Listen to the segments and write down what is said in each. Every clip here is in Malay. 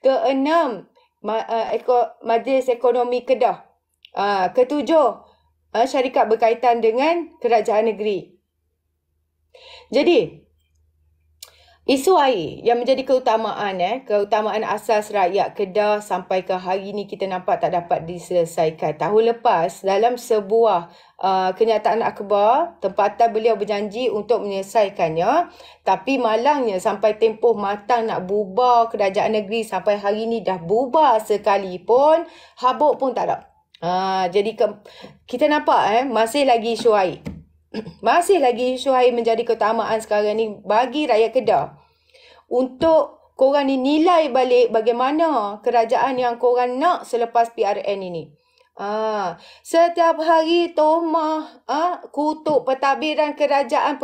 Keenam, ma- uh, Eko- Majlis Ekonomi Kedah. Uh, ketujuh, uh, syarikat berkaitan dengan kerajaan negeri. Jadi, Isu air yang menjadi keutamaan eh, keutamaan asas rakyat Kedah sampai ke hari ini kita nampak tak dapat diselesaikan. Tahun lepas dalam sebuah uh, kenyataan akhbar, tempatan beliau berjanji untuk menyelesaikannya. Tapi malangnya sampai tempoh matang nak bubar kerajaan negeri sampai hari ini dah bubar sekalipun, habuk pun tak ada. Uh, jadi ke, kita nampak eh, masih lagi isu air. Masih lagi isu air menjadi keutamaan sekarang ni bagi rakyat Kedah untuk korang ni nilai balik bagaimana kerajaan yang korang nak selepas PRN ini. Ah, setiap hari tomah ah, kutuk pentadbiran kerajaan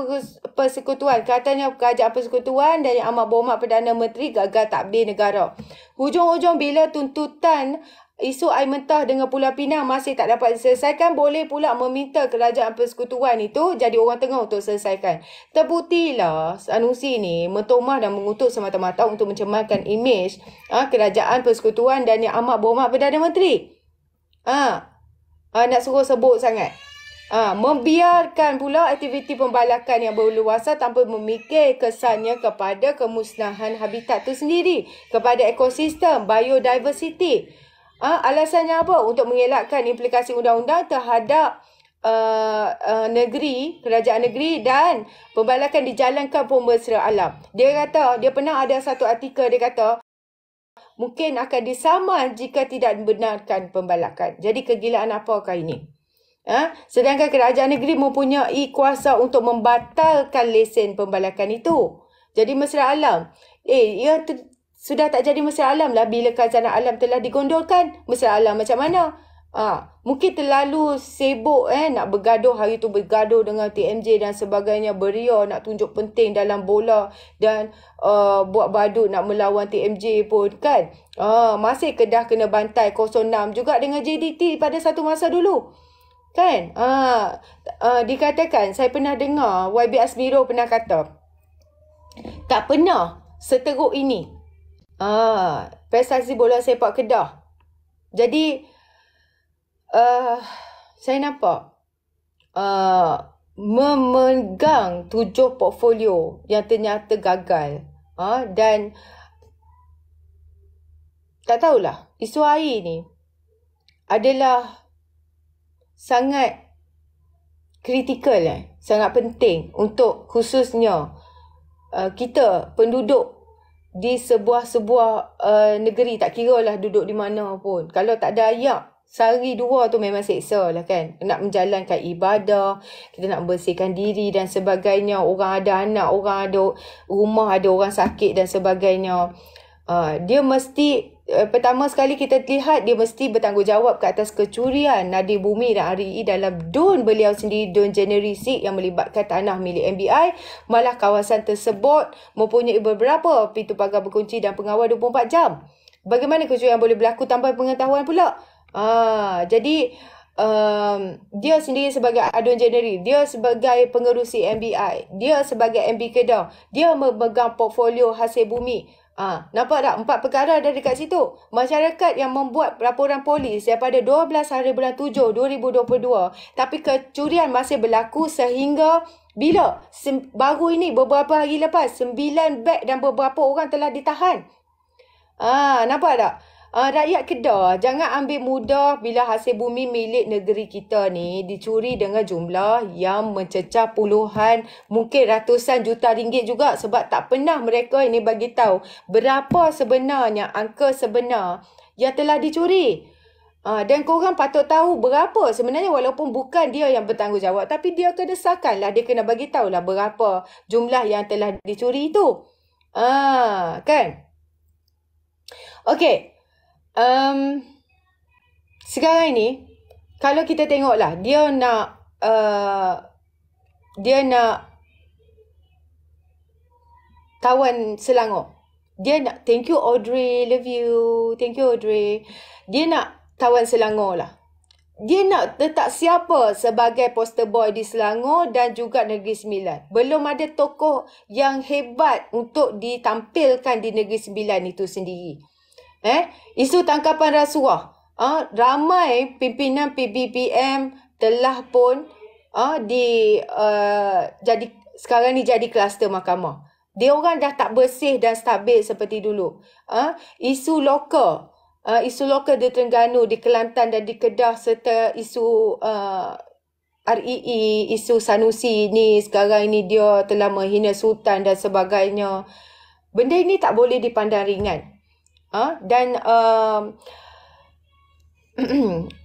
persekutuan. Katanya kerajaan persekutuan dan yang amat berhormat Perdana Menteri gagal takbir negara. Hujung-hujung bila tuntutan isu air mentah dengan Pulau Pinang masih tak dapat diselesaikan, boleh pula meminta kerajaan persekutuan itu jadi orang tengah untuk selesaikan. Terbuktilah Sanusi ni mentomah dan mengutuk semata-mata untuk mencemarkan imej ah, kerajaan persekutuan dan yang amat berhormat Perdana Menteri. Ah, ha. ha, nak suruh sebut sangat. Ah, ha, membiarkan pula aktiviti pembalakan yang berluasa tanpa memikir kesannya kepada kemusnahan habitat tu sendiri, kepada ekosistem, biodiversiti. Ah, ha, alasannya apa? Untuk mengelakkan implikasi undang-undang terhadap Uh, uh, negeri, kerajaan negeri dan pembalakan dijalankan pembesar alam. Dia kata, dia pernah ada satu artikel, dia kata, mungkin akan disaman jika tidak membenarkan pembalakan. Jadi kegilaan apakah ini? Ha? Sedangkan kerajaan negeri mempunyai kuasa untuk membatalkan lesen pembalakan itu. Jadi mesra alam. Eh, ia sudah tak jadi mesra alam lah bila kerajaan alam telah digondolkan. Mesra alam macam mana? Ah, mungkin terlalu sibuk eh nak bergaduh hari tu bergaduh dengan TMJ dan sebagainya beria nak tunjuk penting dalam bola dan uh, buat badut nak melawan TMJ pun kan. Ah, masih kedah kena bantai 06 juga dengan JDT pada satu masa dulu. Kan? Ah, uh, dikatakan saya pernah dengar YBS Biro pernah kata tak pernah seteruk ini. Ah, prestasi bola sepak Kedah. Jadi, uh, saya nampak uh, memegang tujuh portfolio yang ternyata gagal uh, dan tak tahulah isu air ni adalah sangat kritikal eh sangat penting untuk khususnya uh, kita penduduk di sebuah-sebuah uh, negeri tak kira lah duduk di mana pun kalau tak ada ayak Sehari dua tu memang seksa lah kan. Nak menjalankan ibadah. Kita nak membersihkan diri dan sebagainya. Orang ada anak, orang ada rumah, ada orang sakit dan sebagainya. Uh, dia mesti, uh, pertama sekali kita lihat dia mesti bertanggungjawab ke atas kecurian nadir bumi dan RII dalam dun beliau sendiri, dun generisik yang melibatkan tanah milik MBI. Malah kawasan tersebut mempunyai beberapa pintu pagar berkunci dan pengawal 24 jam. Bagaimana kecurian boleh berlaku tanpa pengetahuan pula? Ah, jadi um, dia sendiri sebagai adun jeneri, dia sebagai pengerusi MBI, dia sebagai MB Kedah, dia memegang portfolio hasil bumi. Ah, nampak tak? Empat perkara ada dekat situ. Masyarakat yang membuat laporan polis daripada 12 hari bulan 7 2022 tapi kecurian masih berlaku sehingga bila? Sem- baru ini beberapa hari lepas 9 beg dan beberapa orang telah ditahan. Ah, nampak tak? Uh, rakyat Kedah, jangan ambil mudah bila hasil bumi milik negeri kita ni dicuri dengan jumlah yang mencecah puluhan, mungkin ratusan juta ringgit juga sebab tak pernah mereka ini bagi tahu berapa sebenarnya angka sebenar yang telah dicuri. Uh, dan korang patut tahu berapa sebenarnya walaupun bukan dia yang bertanggungjawab tapi dia kena lah dia kena bagi tahu lah berapa jumlah yang telah dicuri itu. uh, kan? Okay um, sekarang ni kalau kita tengoklah dia nak uh, dia nak tawan Selangor dia nak thank you Audrey love you thank you Audrey dia nak tawan Selangor lah dia nak letak siapa sebagai poster boy di Selangor dan juga Negeri Sembilan. Belum ada tokoh yang hebat untuk ditampilkan di Negeri Sembilan itu sendiri eh isu tangkapan rasuah ah ha? ramai pimpinan PBBM telah pun ah ha? di uh, jadi sekarang ni jadi kluster mahkamah dia orang dah tak bersih dan stabil seperti dulu. Ah, ha? isu lokal, uh, isu lokal di Terengganu, di Kelantan dan di Kedah serta isu uh, ah, REE, e, isu Sanusi ni sekarang ini dia telah menghina sultan dan sebagainya. Benda ini tak boleh dipandang ringan uh, dan uh,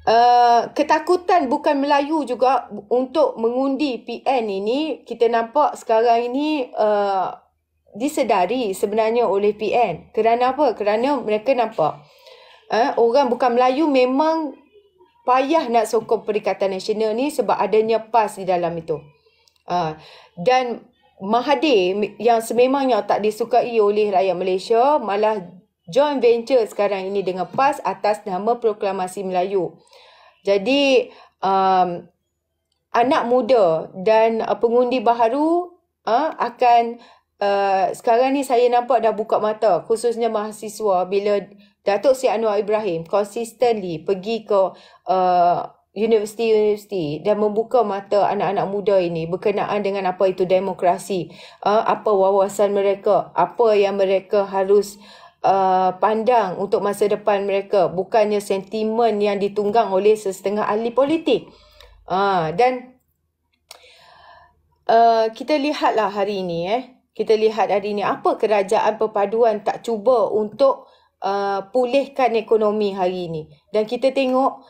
uh, ketakutan bukan Melayu juga untuk mengundi PN ini kita nampak sekarang ini uh, disedari sebenarnya oleh PN kerana apa kerana mereka nampak uh, orang bukan Melayu memang payah nak sokong Perikatan Nasional ni sebab adanya PAS di dalam itu uh, dan Mahathir yang sememangnya tak disukai oleh rakyat Malaysia malah joint venture sekarang ini dengan PAS atas nama Proklamasi Melayu. Jadi um, anak muda dan uh, pengundi baharu uh, akan uh, sekarang ni saya nampak dah buka mata khususnya mahasiswa bila Datuk Sri Anwar Ibrahim consistently pergi ke uh, universiti-universiti dan membuka mata anak-anak muda ini berkenaan dengan apa itu demokrasi, uh, apa wawasan mereka, apa yang mereka harus Uh, pandang untuk masa depan mereka bukannya sentimen yang ditunggang oleh setengah ahli politik uh, dan uh, kita lihatlah hari ini eh kita lihat hari ini apa kerajaan perpaduan tak cuba untuk uh, pulihkan ekonomi hari ini dan kita tengok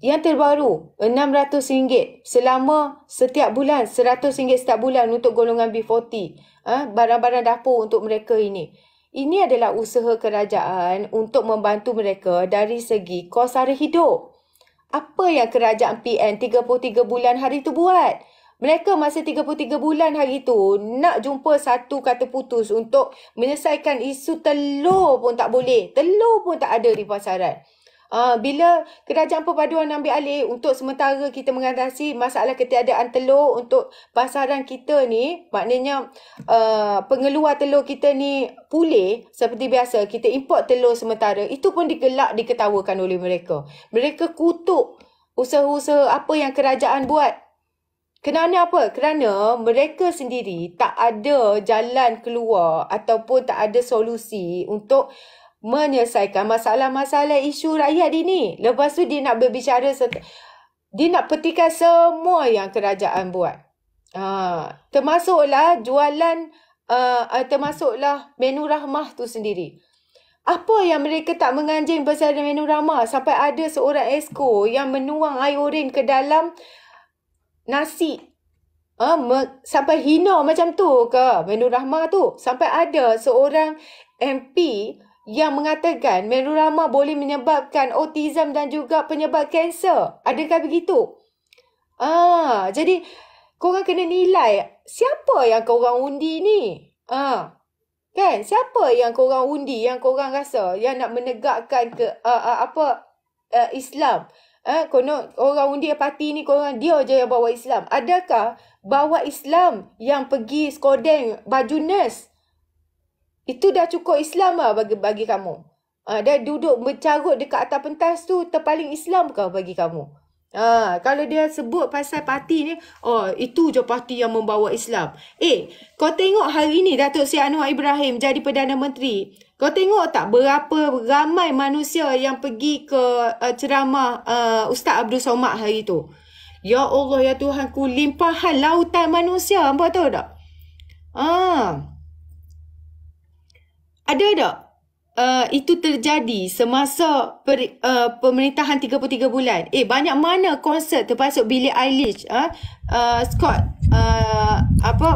yang terbaru RM600 selama setiap bulan RM100 setiap bulan untuk golongan B40 eh, barang-barang dapur untuk mereka ini. Ini adalah usaha kerajaan untuk membantu mereka dari segi kos sara hidup. Apa yang kerajaan PN 33 bulan hari itu buat? Mereka masa 33 bulan hari itu nak jumpa satu kata putus untuk menyelesaikan isu telur pun tak boleh. Telur pun tak ada di pasaran. Ah, bila kerajaan perpaduan ambil alih untuk sementara kita mengatasi masalah ketiadaan telur untuk pasaran kita ni, maknanya uh, pengeluar telur kita ni pulih seperti biasa, kita import telur sementara, itu pun digelak diketawakan oleh mereka. Mereka kutuk usaha-usaha apa yang kerajaan buat. Kerana apa? Kerana mereka sendiri tak ada jalan keluar ataupun tak ada solusi untuk menyelesaikan masalah-masalah isu rakyat ini. Lepas tu dia nak berbicara serta, dia nak petikan semua yang kerajaan buat. Ha, termasuklah jualan uh, termasuklah menu rahmah tu sendiri. Apa yang mereka tak menganjing pasal menu rahmah sampai ada seorang esko yang menuang air oren ke dalam nasi ha, me- sampai hina macam tu ke menu rahmah tu sampai ada seorang MP yang mengatakan menurama boleh menyebabkan autism dan juga penyebab kanser. Adakah begitu? Ah, jadi korang kena nilai siapa yang korang undi ni. Ah. Kan? Siapa yang korang undi yang kau korang rasa yang nak menegakkan ke uh, uh, apa uh, Islam? Eh, konon orang undi parti ni korang dia je yang bawa Islam. Adakah bawa Islam yang pergi skodeng baju nurse? Itu dah cukup Islam lah bagi, bagi kamu. Ha, dia duduk bercarut dekat atas pentas tu terpaling Islam kau bagi kamu. Ha, kalau dia sebut pasal parti ni, oh itu je parti yang membawa Islam. Eh, kau tengok hari ni Datuk Seri Anwar Ibrahim jadi Perdana Menteri. Kau tengok tak berapa ramai manusia yang pergi ke uh, ceramah uh, Ustaz Abdul Somad hari tu. Ya Allah, Ya Tuhan ku, limpahan lautan manusia. Ambo tahu tak? Haa. Ah ada tak uh, itu terjadi semasa per, uh, pemerintahan 33 bulan? Eh banyak mana konsert termasuk Billie Eilish, uh, uh, Scott, uh, apa?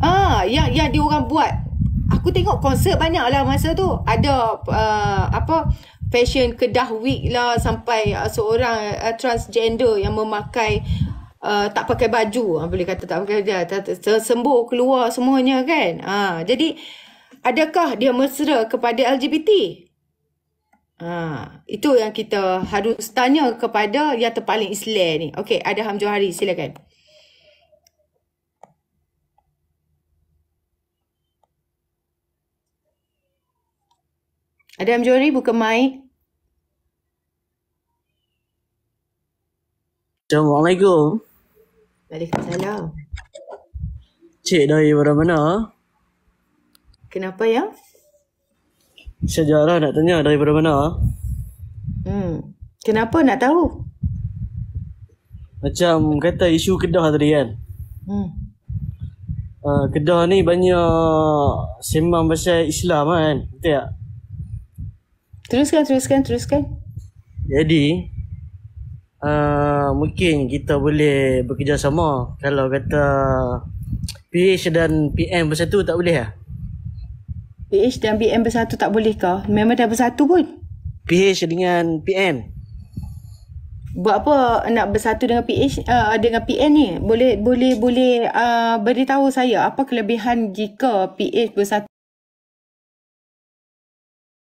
Ah, uh, ya, yang yang diorang buat. Aku tengok konsert banyak lah masa tu. Ada uh, apa fashion kedah week lah sampai uh, seorang uh, transgender yang memakai Uh, tak pakai baju ah, boleh kata tak pakai dia tersembur keluar semuanya kan ha, jadi uh, adakah dia mesra kepada LGBT? Ha, itu yang kita harus tanya kepada yang terpaling Islam ni. Okey, ada Ham Johari, silakan. Ada Ham Johari, buka mic. Assalamualaikum. Waalaikumsalam. Cik dari mana-mana? Kenapa ya? Sejarah nak tanya daripada mana? Ah? Hmm. Kenapa nak tahu? Macam kata isu Kedah tadi kan? Hmm. Uh, Kedah ni banyak sembang pasal Islam ah, kan? Betul tak? Teruskan, teruskan, teruskan. Jadi, uh, mungkin kita boleh bekerjasama kalau kata PH dan PM bersatu tak boleh lah? Ya? PH dan PM bersatu tak boleh ke? Member dah bersatu pun. PH dengan PM. Buat apa nak bersatu dengan PH uh, dengan PM ni? Boleh boleh boleh uh, beritahu saya apa kelebihan jika PH bersatu